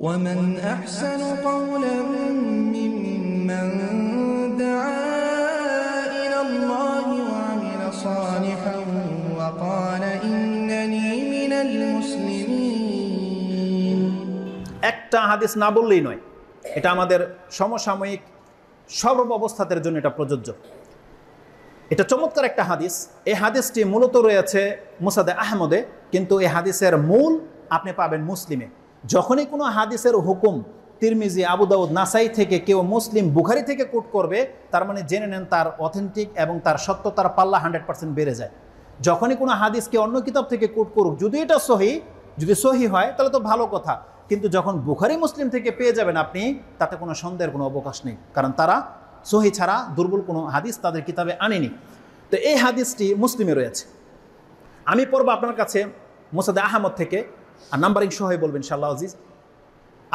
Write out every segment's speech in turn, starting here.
ومن أحسن قولا ممن دعا إلى الله وعمل صالحا وقال إنني من المسلمين একটা হাদিস না বললেই নয় এটা আমাদের সমসাময়িক সর্ব অবস্থাতের জন্য এটা প্রযোজ্য এটা চমৎকার একটা হাদিস এই হাদিসটি মূলত রয়েছে মুসাদে আহমদে কিন্তু এই হাদিসের মূল আপনি পাবেন মুসলিমে যখনই কোনো হাদিসের হুকুম তিরমিজি আবুদাউদ নাসাই থেকে কেউ মুসলিম বুখারি থেকে কোট করবে তার মানে জেনে নেন তার অথেন্টিক এবং তার সত্যতার পাল্লা হান্ড্রেড পার্সেন্ট বেড়ে যায় যখনই কোনো হাদিসকে অন্য কিতাব থেকে কোট করুক যদি এটা সহি যদি সহি হয় তাহলে তো ভালো কথা কিন্তু যখন বুখারি মুসলিম থেকে পেয়ে যাবেন আপনি তাতে কোনো সন্দেহের কোনো অবকাশ নেই কারণ তারা সহি ছাড়া দুর্বল কোনো হাদিস তাদের কিতাবে আনেনি তো এই হাদিসটি মুসলিমে রয়েছে আমি পড়ব আপনার কাছে মোসাদে আহমদ থেকে আর নাম্বারিং সহ বলবেন শাল্লাহ আজিজ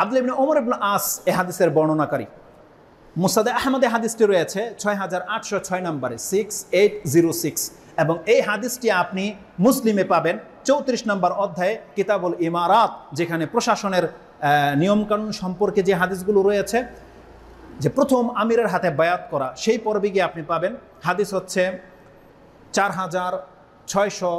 আব্দুল ইবিন ওমর ইবনে আস এ হাদিসের বর্ণনাকারী মুসাদে আহমদে হাদিসটি রয়েছে ছয় হাজার আটশো ছয় নম্বরে সিক্স এইট জিরো সিক্স এবং এই হাদিসটি আপনি মুসলিমে পাবেন চৌত্রিশ নম্বর অধ্যায়ে কিতাবুল ইমারাত যেখানে প্রশাসনের নিয়মকানুন সম্পর্কে যে হাদিসগুলো রয়েছে যে প্রথম আমিরের হাতে বায়াত করা সেই পর্বে গিয়ে আপনি পাবেন হাদিস হচ্ছে চার হাজার ছয়শো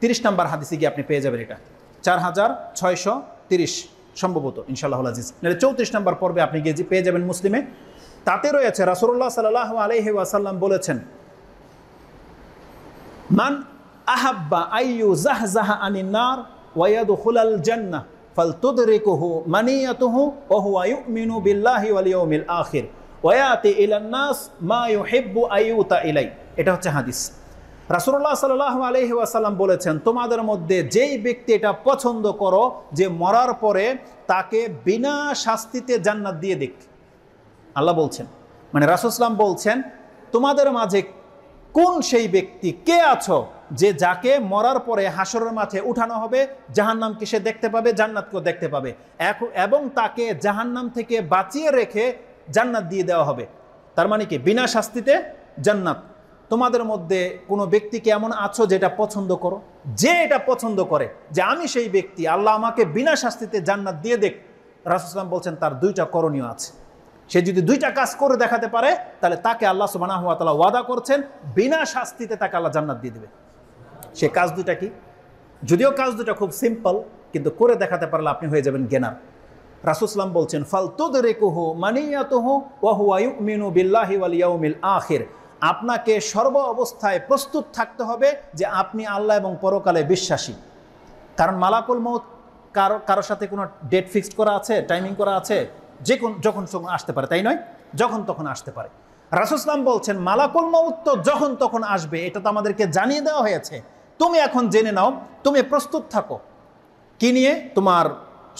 তিরিশ নম্বর হাদিসে গিয়ে আপনি পেয়ে যাবেন এটা চার হাজার ছয়শো তিরিশ সম্ভবত ইনশাল্লাহ আজিজ নাহলে চৌত্রিশ নম্বর পর্বে আপনি গিয়ে পেয়ে যাবেন মুসলিমে তাতে রয়েছে রাসুল্লাহ সাল্লাহ আলহি ওয়াসাল্লাম বলেছেন মান আহাব্বা আইয়ু জাহজাহা আনি নার ওয়াদ হুলাল জান্না ফালতুদরিকুহু মানিয়াতুহু ওহু আয়ু মিনু বিল্লাহি ওয়ালিয়মিল আখির ওয়াতি ইলান্নাস মা ইউহিব্বু তা ইলাই এটা হচ্ছে হাদিস রাসুল্লাহ সাল্লাহ আলহি ওয়াসাল্লাম বলেছেন তোমাদের মধ্যে যেই ব্যক্তি এটা পছন্দ করো যে মরার পরে তাকে বিনা শাস্তিতে জান্নাত দিয়ে দেখ আল্লাহ বলছেন মানে রাসুসলাম বলছেন তোমাদের মাঝে কোন সেই ব্যক্তি কে আছো যে যাকে মরার পরে হাসরের মাঠে উঠানো হবে জাহান্নামকে সে দেখতে পাবে জান্নাতকেও দেখতে পাবে এবং তাকে জাহান্নাম থেকে বাঁচিয়ে রেখে জান্নাত দিয়ে দেওয়া হবে তার মানে কি বিনা শাস্তিতে জান্নাত তোমাদের মধ্যে কোনো ব্যক্তি এমন আছো যেটা পছন্দ করো যে এটা পছন্দ করে যে আমি সেই ব্যক্তি আল্লাহ আমাকে বিনা শাস্তিতে জান্নাত দিয়ে দেখ রাসুসলাম বলছেন তার দুইটা করণীয় আছে সে যদি দুইটা কাজ করে দেখাতে পারে তাহলে তাকে আল্লাহ সুবানা হুয়া তালা ওয়াদা করছেন বিনা শাস্তিতে তাকে আল্লাহ জান্নাত দিয়ে দেবে সে কাজ দুটা কি যদিও কাজ দুটা খুব সিম্পল কিন্তু করে দেখাতে পারলে আপনি হয়ে যাবেন গেনার রাসুসলাম বলছেন ফালতুদ রেকুহু ওয়াহু আয়ু মিনু বিল্লাহি ওয়াল আখের আপনাকে সর্ব অবস্থায় প্রস্তুত থাকতে হবে যে আপনি আল্লাহ এবং পরকালে বিশ্বাসী কারণ মালাকুল মৌত কারো কারোর সাথে কোনো ডেট ফিক্সড করা আছে টাইমিং করা আছে যে কোন যখন আসতে পারে তাই নয় যখন তখন আসতে পারে রাসুসলাম বলছেন মালাকুল মৌত তো যখন তখন আসবে এটা তো আমাদেরকে জানিয়ে দেওয়া হয়েছে তুমি এখন জেনে নাও তুমি প্রস্তুত থাকো কি নিয়ে তোমার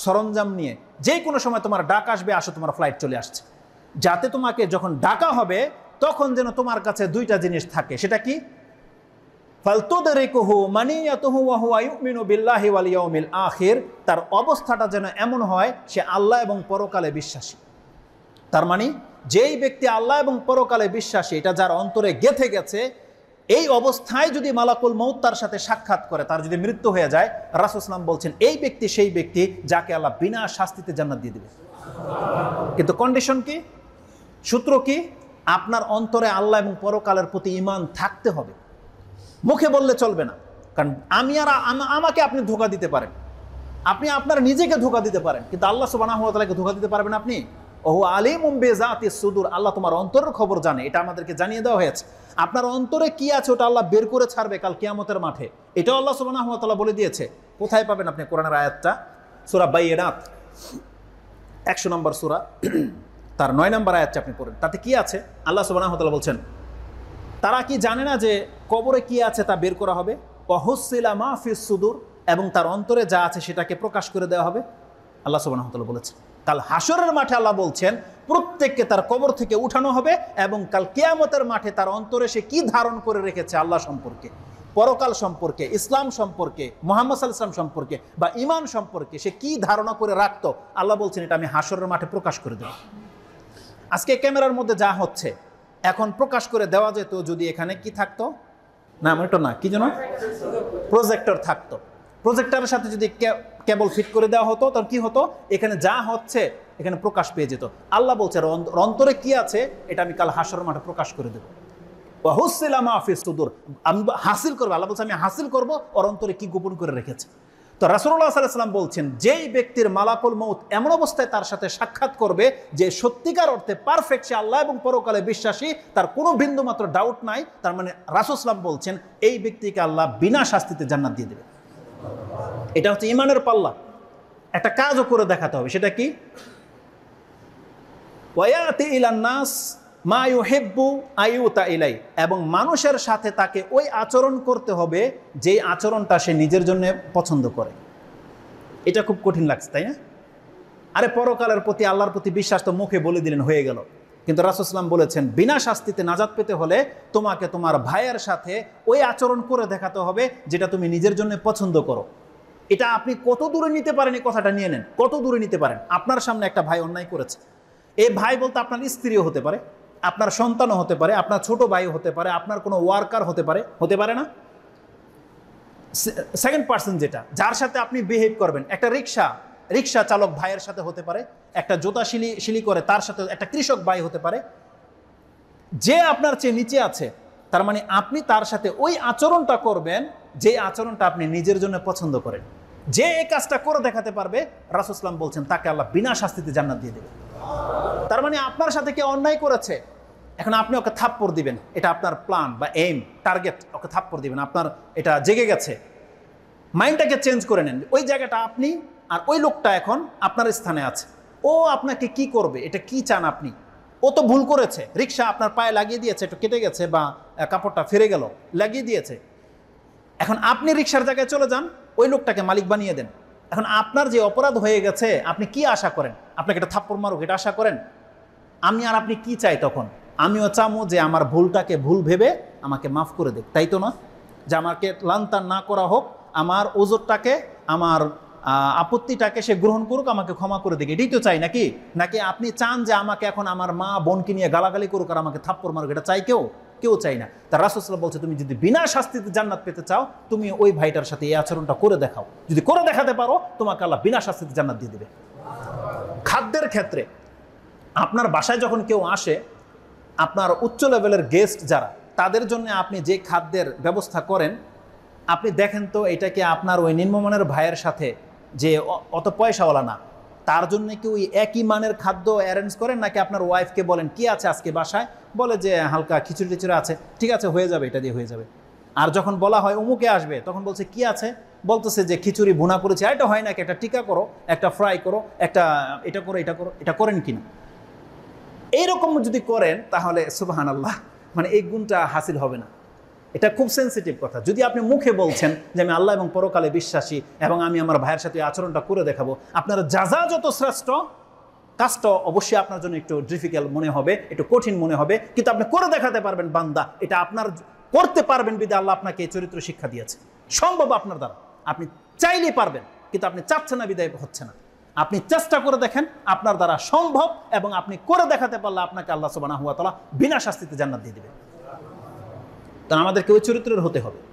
সরঞ্জাম নিয়ে যে কোনো সময় তোমার ডাক আসবে আসো তোমার ফ্লাইট চলে আসছে যাতে তোমাকে যখন ডাকা হবে তখন যেন তোমার কাছে দুইটা জিনিস থাকে সেটা কি তার অবস্থাটা যেন এমন হয় সে আল্লাহ এবং পরকালে বিশ্বাসী তার মানে যেই ব্যক্তি আল্লাহ এবং পরকালে বিশ্বাসী এটা যার অন্তরে গেথে গেছে এই অবস্থায় যদি মালাকুল মৌত তার সাথে সাক্ষাৎ করে তার যদি মৃত্যু হয়ে যায় রাসুসলাম বলছেন এই ব্যক্তি সেই ব্যক্তি যাকে আল্লাহ বিনা শাস্তিতে জান্নাত দিয়ে দেবে কিন্তু কন্ডিশন কি সূত্র কি আপনার অন্তরে আল্লাহ এবং পরকালের প্রতি ইমান থাকতে হবে মুখে বললে চলবে না কারণ আমি আর আমাকে আপনি ধোকা দিতে পারেন আপনি আপনার নিজেকে ধোকা দিতে পারেন কিন্তু আল্লাহ সুবানাহতালাকে ধোকা দিতে পারবেন আপনি ওহ আলিম মুম্বে জাতি সুদূর আল্লাহ তোমার অন্তরের খবর জানে এটা আমাদেরকে জানিয়ে দেওয়া হয়েছে আপনার অন্তরে কি আছে ওটা আল্লাহ বের করে ছাড়বে কাল কিয়ামতের মাঠে এটাও আল্লাহ সুবানাহতালা বলে দিয়েছে কোথায় পাবেন আপনি কোরআনের আয়াতটা সুরা রাত একশো নম্বর সুরা তার নয় নম্বর আয়াতটি আপনি পড়েন তাতে কি আছে আল্লাহ সুবাহতালা বলছেন তারা কি জানে না যে কবরে কি আছে তা বের করা হবে অহসিলা মাহফিজ সুদুর এবং তার অন্তরে যা আছে সেটাকে প্রকাশ করে দেওয়া হবে আল্লাহ সুবাহতালা বলেছেন কাল হাসরের মাঠে আল্লাহ বলছেন প্রত্যেককে তার কবর থেকে উঠানো হবে এবং কাল কেয়ামতের মাঠে তার অন্তরে সে কি ধারণ করে রেখেছে আল্লাহ সম্পর্কে পরকাল সম্পর্কে ইসলাম সম্পর্কে মোহাম্মদ সাল্লাম সম্পর্কে বা ইমান সম্পর্কে সে কি ধারণা করে রাখতো আল্লাহ বলছেন এটা আমি হাসরের মাঠে প্রকাশ করে দেবো আজকে ক্যামেরার মধ্যে যা হচ্ছে এখন প্রকাশ করে দেওয়া যেত যদি এখানে কি থাকতো না আমার এটা না কি যেন প্রজেক্টর থাকতো প্রজেক্টরের সাথে যদি কেবল ফিট করে দেওয়া হতো তখন কি হতো এখানে যা হচ্ছে এখানে প্রকাশ পেয়ে যেত আল্লাহ বলছে অন্তরে কি আছে এটা আমি কাল হাসর মাঠে প্রকাশ করে দেবো হুসিল আমি হাসিল করবো আল্লাহ বলছে আমি হাসিল করবো ওর অন্তরে কি গোপন করে রেখেছে তো রাসুল্লাহ সাল্লাম বলছেন যেই ব্যক্তির মালাকুল মৌত এমন অবস্থায় তার সাথে সাক্ষাৎ করবে যে সত্যিকার অর্থে পারফেক্ট সে আল্লাহ এবং পরকালে বিশ্বাসী তার কোনো বিন্দু মাত্র ডাউট নাই তার মানে রাসুসলাম বলছেন এই ব্যক্তিকে আল্লাহ বিনা শাস্তিতে জান্নাত দিয়ে দেবে এটা হচ্ছে ইমানের পাল্লা একটা কাজও করে দেখাতে হবে সেটা কি ওয়াতি ইলান্নাস মা ইউহেব্বু আইউতা ইলাই এবং মানুষের সাথে তাকে ওই আচরণ করতে হবে যেই আচরণটা সে নিজের জন্য পছন্দ করে এটা খুব কঠিন লাগছে তাই না আরে পরকালের প্রতি আল্লাহর প্রতি বিশ্বাস তো মুখে বলে দিলেন হয়ে গেল কিন্তু রাসুসলাম বলেছেন বিনা শাস্তিতে নাজাত পেতে হলে তোমাকে তোমার ভাইয়ের সাথে ওই আচরণ করে দেখাতে হবে যেটা তুমি নিজের জন্য পছন্দ করো এটা আপনি কত দূরে নিতে পারেন এই কথাটা নিয়ে নেন কত দূরে নিতে পারেন আপনার সামনে একটা ভাই অন্যায় করেছে এই ভাই বলতে আপনার স্ত্রীও হতে পারে আপনার সন্তানও হতে পারে আপনার ছোট ভাই হতে পারে আপনার কোনো ওয়ার্কার হতে পারে হতে পারে না সেকেন্ড পার্সন যেটা যার সাথে আপনি বিহেভ করবেন একটা রিক্সা রিক্সা চালক ভাইয়ের সাথে হতে পারে একটা জোতা শিলি শিলি করে তার সাথে একটা কৃষক ভাই হতে পারে যে আপনার চেয়ে নিচে আছে তার মানে আপনি তার সাথে ওই আচরণটা করবেন যে আচরণটা আপনি নিজের জন্য পছন্দ করেন যে এই কাজটা করে দেখাতে পারবে রাসুসলাম বলছেন তাকে আল্লাহ বিনা শাস্তিতে জান্নাত দিয়ে দেবে তার মানে আপনার সাথে কে অন্যায় করেছে এখন আপনি ওকে থাপ্পড় দিবেন এটা আপনার প্ল্যান বা এইম টার্গেট ওকে থাপ্পড় দিবেন আপনার এটা জেগে গেছে মাইন্ডটাকে চেঞ্জ করে নেন ওই জায়গাটা আপনি আর ওই লোকটা এখন আপনার স্থানে আছে ও আপনাকে কি করবে এটা কি চান আপনি ও তো ভুল করেছে রিক্সা আপনার পায়ে লাগিয়ে দিয়েছে একটু কেটে গেছে বা কাপড়টা ফিরে গেল লাগিয়ে দিয়েছে এখন আপনি রিক্সার জায়গায় চলে যান ওই লোকটাকে মালিক বানিয়ে দেন এখন আপনার যে অপরাধ হয়ে গেছে আপনি কি আশা করেন আপনাকে এটা থাপ্পড় মারুক এটা আশা করেন আমি আর আপনি কি চাই তখন আমিও চামো যে আমার ভুলটাকে ভুল ভেবে আমাকে মাফ করে দেখ তাই তো না যে আমাকে লান্তান না করা হোক আমার ওজোরটাকে আমার আপত্তিটাকে সে গ্রহণ করুক আমাকে ক্ষমা করে দিক এটাই তো চাই নাকি নাকি আপনি চান যে আমাকে এখন আমার মা বোনকে নিয়ে গালাগালি করুক আর আমাকে থাপ্পড় মারুক এটা চাই কেউ কেউ চাই না তার রাসুসল্লাহ বলছে তুমি যদি বিনা শাস্তিতে জান্নাত পেতে চাও তুমি ওই ভাইটার সাথে এই আচরণটা করে দেখাও যদি করে দেখাতে পারো তোমাকে আল্লাহ বিনা শাস্তিতে জান্নাত দিয়ে দেবে খাদ্যের ক্ষেত্রে আপনার বাসায় যখন কেউ আসে আপনার উচ্চ লেভেলের গেস্ট যারা তাদের জন্য আপনি যে খাদ্যের ব্যবস্থা করেন আপনি দেখেন তো এটাকে আপনার ওই নিম্নমানের ভাইয়ের সাথে যে অত পয়সাওয়ালা না তার জন্য কি ওই একই মানের খাদ্য অ্যারেঞ্জ করেন নাকি আপনার ওয়াইফকে বলেন কি আছে আজকে বাসায় বলে যে হালকা খিচুড়ি টিচুড়ি আছে ঠিক আছে হয়ে যাবে এটা দিয়ে হয়ে যাবে আর যখন বলা হয় অমুকে আসবে তখন বলছে কি আছে বলতেছে যে খিচুড়ি ভুনা করেছে এটা হয় নাকি একটা টিকা করো একটা ফ্রাই করো একটা এটা করো এটা করো এটা করেন কিনা এইরকম যদি করেন তাহলে সুবাহান আল্লাহ মানে এই গুণটা হাসিল হবে না এটা খুব সেন্সিটিভ কথা যদি আপনি মুখে বলছেন যে আমি আল্লাহ এবং পরকালে বিশ্বাসী এবং আমি আমার ভাইয়ের সাথে আচরণটা করে দেখাবো আপনার যা যা যত শ্রেষ্ঠ কাজটা অবশ্যই আপনার জন্য একটু ডিফিকাল্ট মনে হবে একটু কঠিন মনে হবে কিন্তু আপনি করে দেখাতে পারবেন বান্দা এটা আপনার করতে পারবেন বিদে আল্লাহ আপনাকে চরিত্র শিক্ষা দিয়েছে সম্ভব আপনার দ্বারা আপনি চাইলেই পারবেন কিন্তু আপনি চাচ্ছেন না বিদায় হচ্ছে না আপনি চেষ্টা করে দেখেন আপনার দ্বারা সম্ভব এবং আপনি করে দেখাতে পারলে আপনাকে আল্লাহ সুবাহ হুয়া বিনা শাস্তিতে জান্নাত দিয়ে দেবে তাহলে আমাদেরকে ওই চরিত্রের হতে হবে